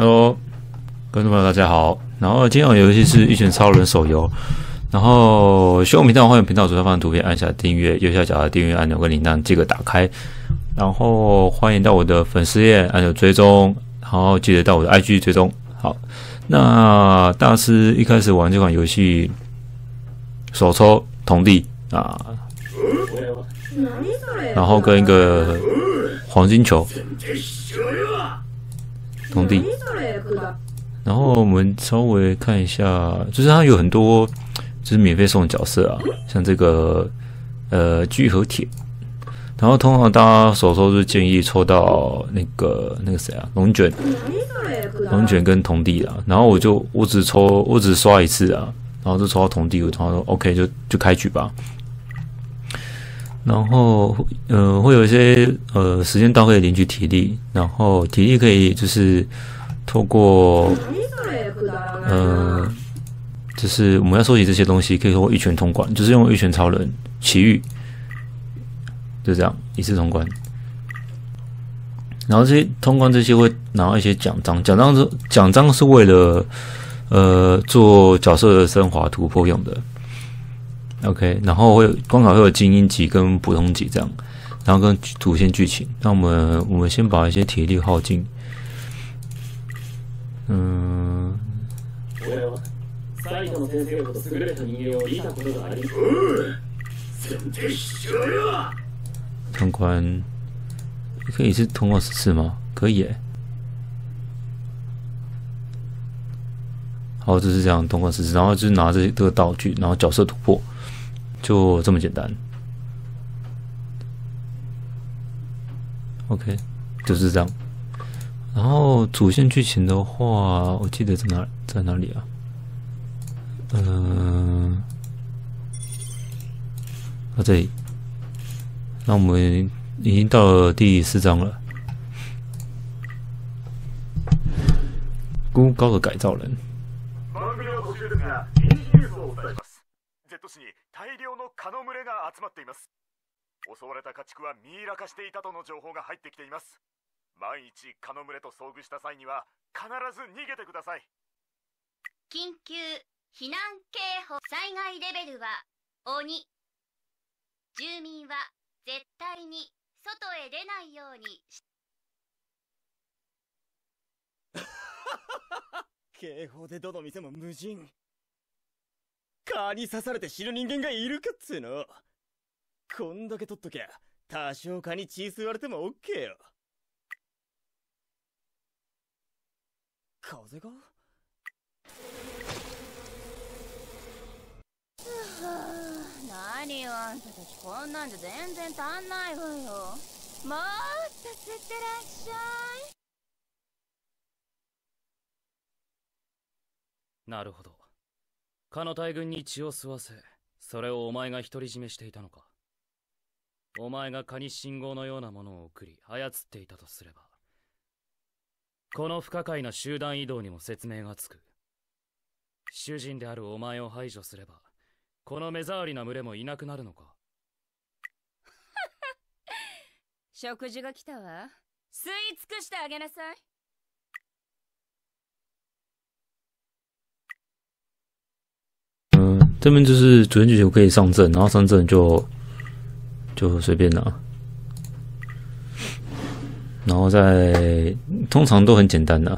Hello，观众朋友大家好。然后今天游戏是《一拳超人》手游。然后望频道欢迎频道，左下方的图片，按下订阅右下角的订阅按钮跟铃铛，记得打开。然后欢迎到我的粉丝页，按钮追踪。然后记得到我的 IG 追踪。好，那大师一开始玩这款游戏，手抽铜币啊，然后跟一个黄金球。工弟，然后我们稍微看一下，就是它有很多，就是免费送角色啊，像这个呃聚合铁，然后通常大家所说是建议抽到那个那个谁啊龙卷，龙卷跟铜弟啊。然后我就我只抽我只刷一次啊，然后就抽到铜弟，我通常说 OK 就就开局吧。然后，呃，会有一些呃时间到会凝聚体力。然后体力可以就是透过呃，就是我们要收集这些东西，可以通过一拳通关，就是用一拳超人奇遇，就这样一次通关。然后这些通关这些会拿一些奖章，奖章是奖章是为了呃做角色的升华突破用的。OK，然后会有关卡，会有精英级跟普通级这样，然后跟主线剧情。那我们我们先把一些体力耗尽。嗯。通关可以是通过十次吗？可以耶。好，就是这样通过十次，然后就是拿着这个道具，然后角色突破。就这么简单。OK，就是这样。然后主线剧情的话，我记得在哪在哪里啊？嗯，啊这里。那我们已经到了第四章了。孤高的改造人。大量の蚊の群れが集まっています襲われた家畜はミイラ化していたとの情報が入ってきています万一蚊の群れと遭遇した際には必ず逃げてください緊急避難警報災害レベルは鬼住民は絶対に外へ出ないようにし 警報でどの店も無人蚊に刺されて死ぬ人間がいるかっつうの。こんだけ取っときゃ、多少蚊に血吸われてもオッケーよ。風が何よあんたたちこんなんじゃ全然足んないわよもっと吸ってらっしゃいなるほどかの大軍に血を吸わせそれをお前が独り占めしていたのかお前が蚊に信号のようなものを送り操っていたとすればこの不可解な集団移動にも説明がつく主人であるお前を排除すればこの目障りな群れもいなくなるのか 食事が来たわ吸い尽くしてあげなさい这边就是准绝球可以上阵，然后上阵就就随便拿，然后再通常都很简单的，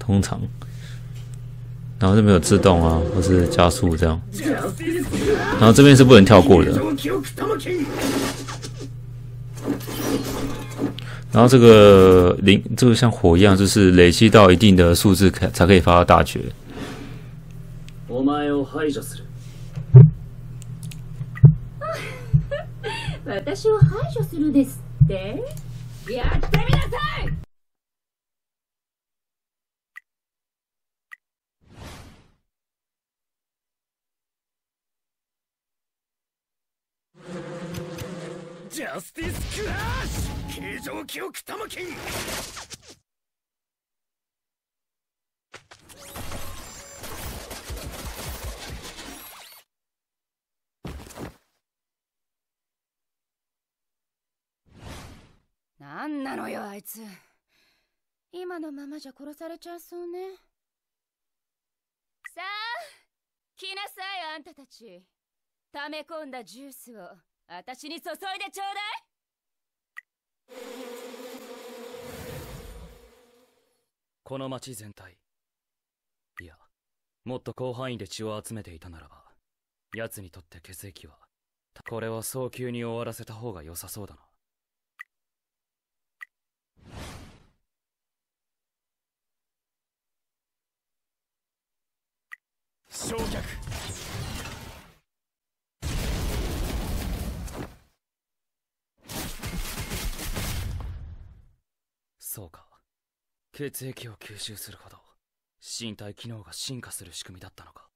通常，然后就没有自动啊或是加速这样，然后这边是不能跳过的，然后这个零这个像火一样，就是累积到一定的数字才才可以发到大绝。私を排除するですってやってみなさいジャスティスクラッシュ形状記憶玉剣んなのよあいつ今のままじゃ殺されちゃいそうねさあ来なさいあんたたち溜め込んだジュースをあたしに注いでちょうだいこの町全体いやもっと広範囲で血を集めていたならば奴にとって血液はこれは早急に終わらせた方が良さそうだな焼却そうか血液を吸収するほど身体機能が進化する仕組みだったのか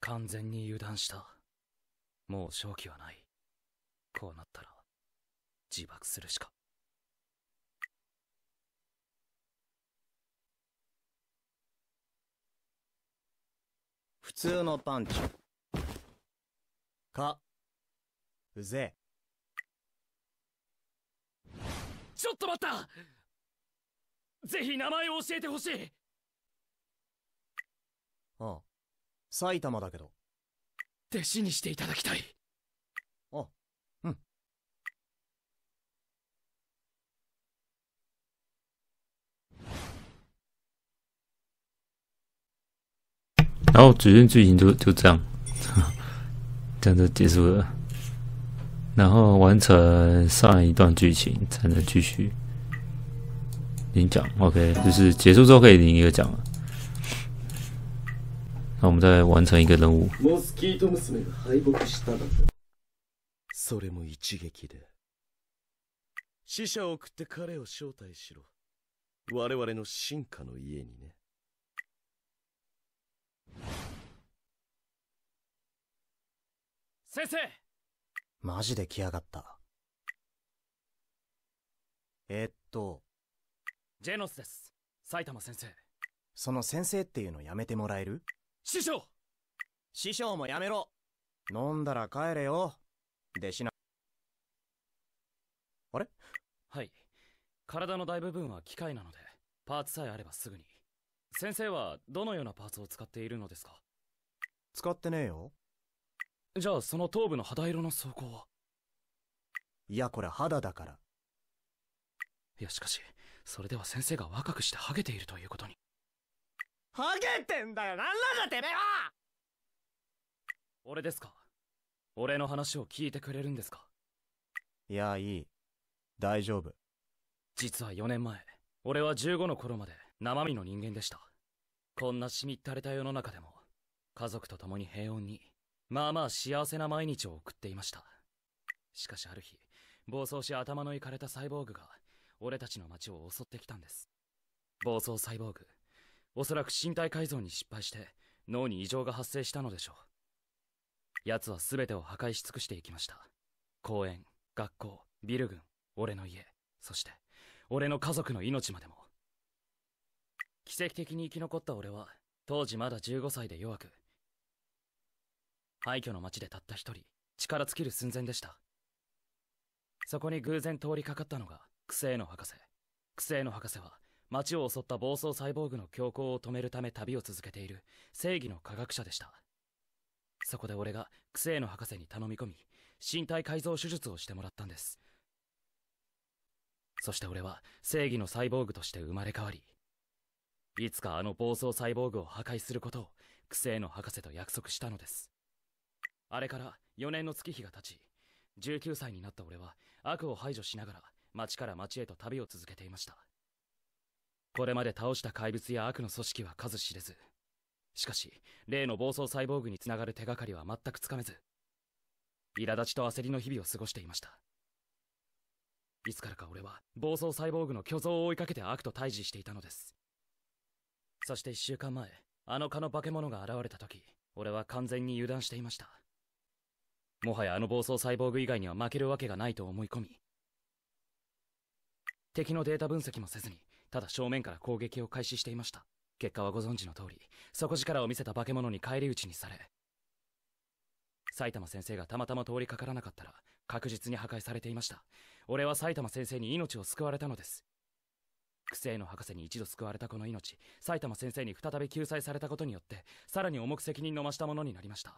完全に油断したもう勝機はないこうなったら自爆するしか普通のパンチかうぜちょっと待ったぜひ名前を教えてほしいああ埼玉だけど弟子にしていただきたい然后主线剧情就就这样，这样就结束了。然后完成上一段剧情才能继续领奖。OK，就是结束之后可以领一个奖了。那我们再完成一个任务。モスキート娘がそれも一撃で。死者を送って彼を招待しろ。我々の進化の家にね。先生マジで来やがったえっとジェノスです埼玉先生その先生っていうのやめてもらえる師匠師匠もやめろ飲んだら帰れよ弟子なあれはい体の大部分は機械なのでパーツさえあればすぐに先生はどのようなパーツを使っているのですか使ってねえよじゃあその頭部の肌色の装甲はいやこれ肌だからいやしかしそれでは先生が若くしてハゲているということにハゲてんだよなんなんだてめえは俺ですか俺の話を聞いてくれるんですかいやいい大丈夫実は4年前俺は15の頃まで生身の人間でしたこんなしみったれた世の中でも家族と共に平穏にまあまあ幸せな毎日を送っていましたしかしある日暴走し頭のいかれたサイボーグが俺たちの町を襲ってきたんです暴走サイボーグおそらく身体改造に失敗して脳に異常が発生したのでしょう奴は全てを破壊し尽くしていきました公園学校ビル群俺の家そして俺の家族の命までも奇跡的に生き残った俺は当時まだ15歳で弱く廃墟の町でたった一人力尽きる寸前でしたそこに偶然通りかかったのがクセイノ博士クセイノ博士は町を襲った暴走サイボーグの強行を止めるため旅を続けている正義の科学者でしたそこで俺がクセイノ博士に頼み込み身体改造手術をしてもらったんですそして俺は正義のサイボーグとして生まれ変わりいつかあの暴走サイボーグを破壊することをクセイの博士と約束したのですあれから4年の月日が経ち19歳になった俺は悪を排除しながら町から町へと旅を続けていましたこれまで倒した怪物や悪の組織は数知れずしかし例の暴走サイボーグにつながる手がかりは全くつかめず苛立ちと焦りの日々を過ごしていましたいつからか俺は暴走サイボーグの巨像を追いかけて悪と対峙していたのですそして1週間前あの蚊の化け物が現れた時俺は完全に油断していましたもはやあの暴走サイボーグ以外には負けるわけがないと思い込み敵のデータ分析もせずにただ正面から攻撃を開始していました結果はご存知の通り底力を見せた化け物に返り討ちにされ埼玉先生がたまたま通りかからなかったら確実に破壊されていました俺は埼玉先生に命を救われたのです生の博士に一度救われたこの命埼玉先生に再び救済されたことによってさらに重く責任の増したものになりました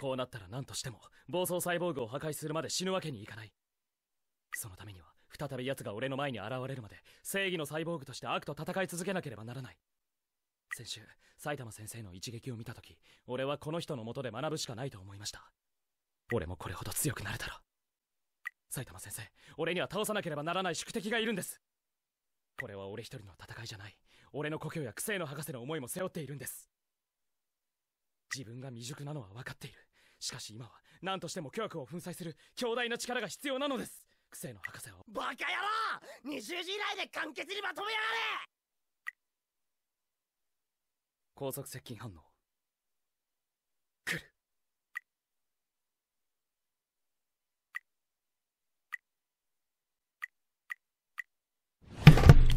こうなったら何としても暴走サイボーグを破壊するまで死ぬわけにいかないそのためには再び奴が俺の前に現れるまで正義のサイボーグとして悪と戦い続けなければならない先週埼玉先生の一撃を見た時俺はこの人のもとで学ぶしかないと思いました俺もこれほど強くなれたら埼玉先生俺には倒さなければならない宿敵がいるんですこれは俺一人の戦いじゃない俺の故郷や癖の博士の思いも背負っているんです自分が未熟なのは分かっているしかし今は何としても巨悪を粉砕する強大な力が必要なのです癖の博士をバカ野郎20時以内で簡潔にまとめやがれ高速接近反応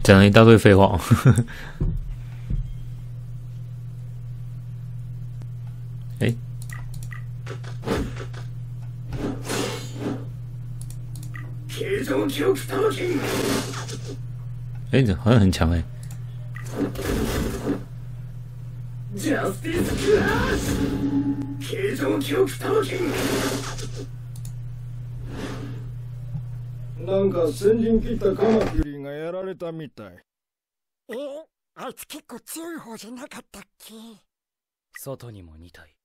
讲了一大堆废话，呵呵中就是能启哎，好像很强哎？Just in class，技能启动！なんか先人聞いたかがやられたみたい。えあいつ結構強い方じゃなかったっけ外にも2体。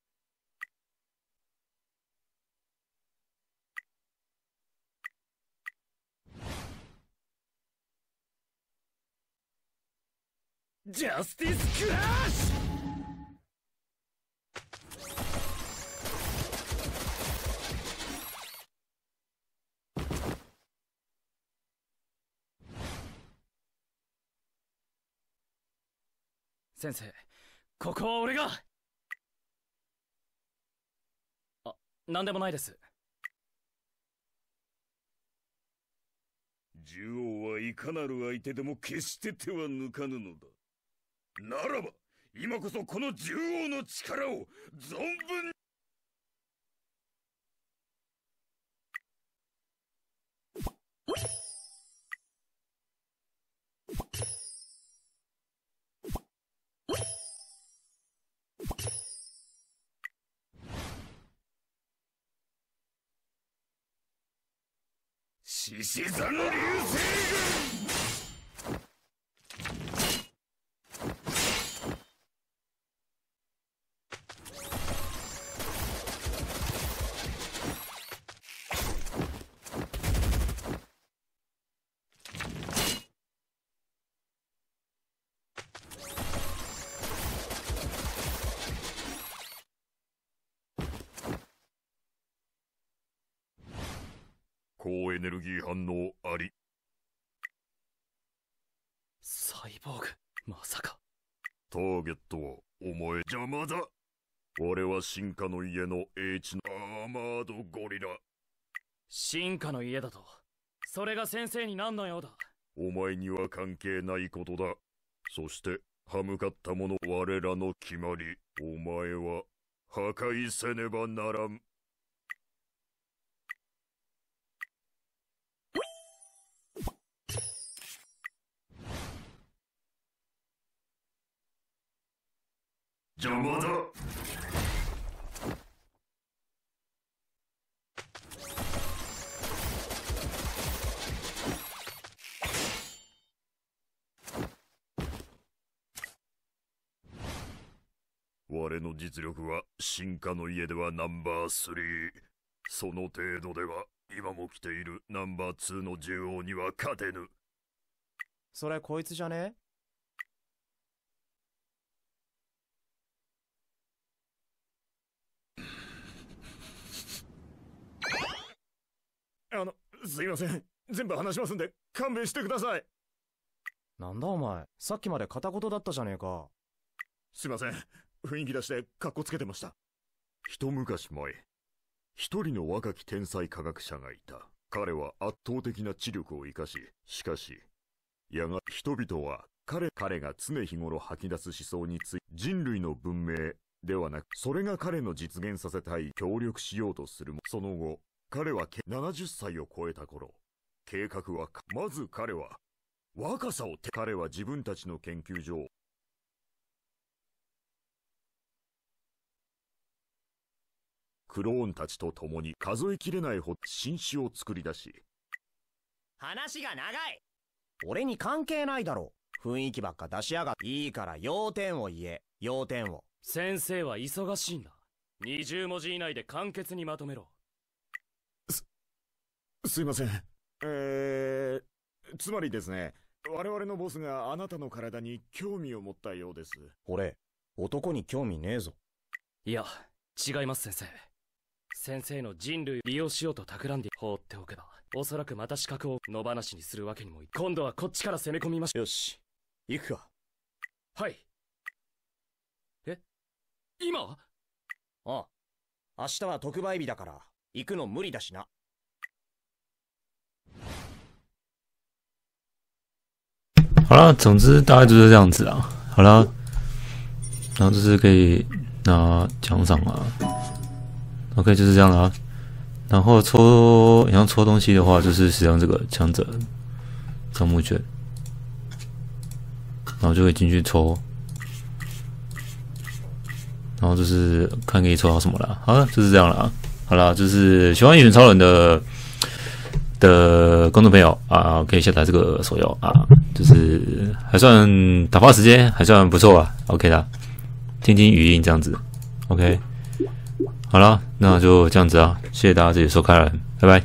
ジャスティスクラッシュ先生ここは俺があ何でもないです獣王はいかなる相手でも決して手は抜かぬのだならば今こそこの獣王の力を存分に獅子座の流星群高エネルギー反応ありサイボーグまさかターゲットはお前邪魔だ俺は進化の家の H のアーマードゴリラ進化の家だとそれが先生に何の用だお前には関係ないことだそして歯向かった者我らの決まりお前は破壊せねばならん邪魔だ我の実力は進化の家ではナンバー3その程度では今も来ているナンバー2の獣王には勝てぬそれこいつじゃねあの、すいません。全部話しますんで、勘弁してください。なんだお前、さっきまで片言だったじゃねえか。すいません。雰囲気出して、かっこつけてました。一昔前、一人の若き天才科学者がいた。彼は圧倒的な知力を生かし、しかし、やが人々は彼、彼が常日頃吐き出す思想について、人類の文明ではなく、それが彼の実現させたい協力しようとするも、その後、彼は70歳を超えた頃、計画は、まず彼は、若さを彼は自分たちの研究所を、クローンたちと共に数えきれないほど新種を作り出し、話が長い俺に関係ないだろ。雰囲気ばっか出しやがって。いいから要点を言え、要点を。先生は忙しいんだ。20文字以内で簡潔にまとめろ。すいません。えー、つまりですね、我々のボスがあなたの体に興味を持ったようです。俺、男に興味ねえぞ。いや、違います先生。先生の人類利用しようと企んで放っておけば、おそらくまた資格を野放しにするわけにもい今度はこっちから攻め込みましよし、行くか。はい。え今ああ。明日は特売日だから、行くの無理だしな。好了，总之大概就是这样子啊。好了，然后就是可以拿奖赏啊。OK，就是这样了。然后抽，你要抽东西的话，就是使用这个强者招募券，然后就可以进去抽。然后就是看可以抽到什么了。好了，就是这样了啊。好了，就是喜欢《异超人》的。的观众朋友啊，可以下载这个手游啊，就是还算打发时间，还算不错啊，OK 的，听听语音这样子，OK，好了，那就这样子啊，谢谢大家这里收看了，拜拜。